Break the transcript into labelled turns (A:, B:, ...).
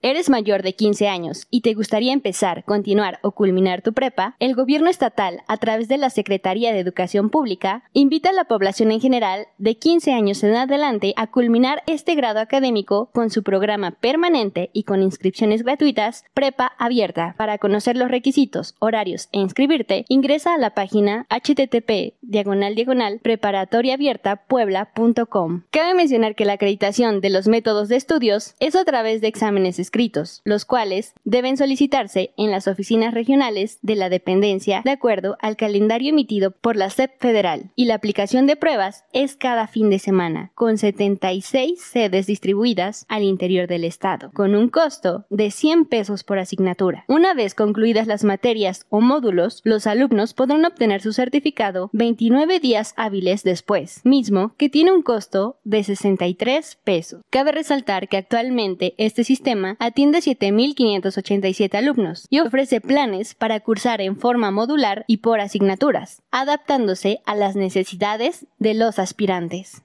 A: eres mayor de 15 años y te gustaría empezar, continuar o culminar tu prepa, el gobierno estatal, a través de la Secretaría de Educación Pública, invita a la población en general de 15 años en adelante a culminar este grado académico con su programa permanente y con inscripciones gratuitas Prepa Abierta. Para conocer los requisitos, horarios e inscribirte, ingresa a la página http diagonal diagonal puebla.com. Cabe mencionar que la acreditación de los métodos de estudios es a través de exámenes escritos, los cuales deben solicitarse en las oficinas regionales de la dependencia de acuerdo al calendario emitido por la SEP federal y la aplicación de pruebas es cada fin de semana, con 76 sedes distribuidas al interior del estado, con un costo de 100 pesos por asignatura. Una vez concluidas las materias o módulos, los alumnos podrán obtener su certificado 20 29 días hábiles después, mismo que tiene un costo de 63 pesos. Cabe resaltar que actualmente este sistema atiende 7.587 alumnos y ofrece planes para cursar en forma modular y por asignaturas, adaptándose a las necesidades de los aspirantes.